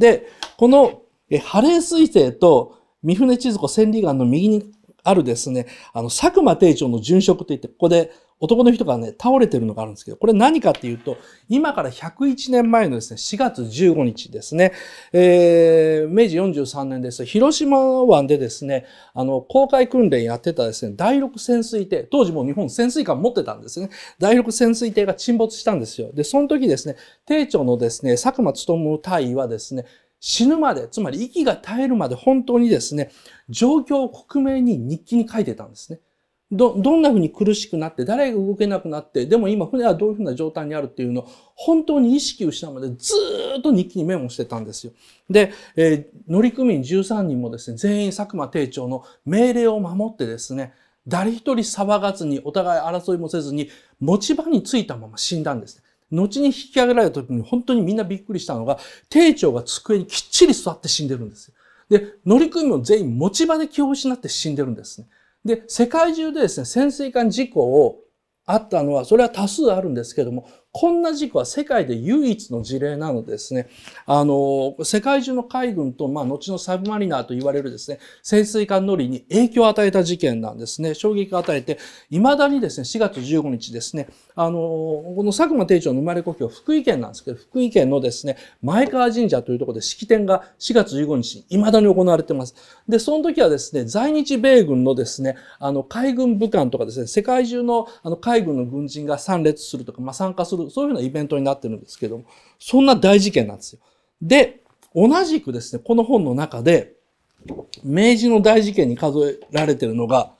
で、このハレー彗星と三船千鶴子千里眼の右にあるですね、あの、佐久間定長の殉職といって、ここで男の人がね、倒れてるのがあるんですけど、これ何かっていうと、今から101年前のですね、4月15日ですね、えー、明治43年です。広島湾でですね、あの、公開訓練やってたですね、第6潜水艇、当時も日本潜水艦持ってたんですね、第6潜水艇が沈没したんですよ。で、その時ですね、艇長のですね、佐久間勉大はですね、死ぬまで、つまり息が絶えるまで本当にですね、状況を克明に日記に書いてたんですね。ど、どんな風に苦しくなって、誰が動けなくなって、でも今船はどういう風な状態にあるっていうのを本当に意識を失うまでずっと日記にメモしてたんですよ。で、えー、乗組員13人もですね、全員佐久間艇長の命令を守ってですね、誰一人騒がずに、お互い争いもせずに、持ち場についたまま死んだんです。後に引き上げられた時に本当にみんなびっくりしたのが、艇長が机にきっちり座って死んでるんですよ。で、乗組員も全員持ち場で気を失って死んでるんですね。で、世界中でですね、潜水艦事故をあったのは、それは多数あるんですけども、こんな事故は世界で唯一の事例なのですね。あの、世界中の海軍と、まあ、後のサブマリナーと言われるですね、潜水艦乗りに影響を与えた事件なんですね。衝撃を与えて、未だにですね、4月15日ですね、あの、この佐久間定長の生まれ故郷、福井県なんですけど、福井県のですね、前川神社というところで式典が4月15日に未だに行われてます。で、その時はですね、在日米軍のですね、あの、海軍武官とかですね、世界中のあの海軍の軍人が参列するとか、まあ、参加するる、そういうふうなイベントになってるんですけども、そんな大事件なんですよ。で、同じくですね、この本の中で、明治の大事件に数えられてるのが、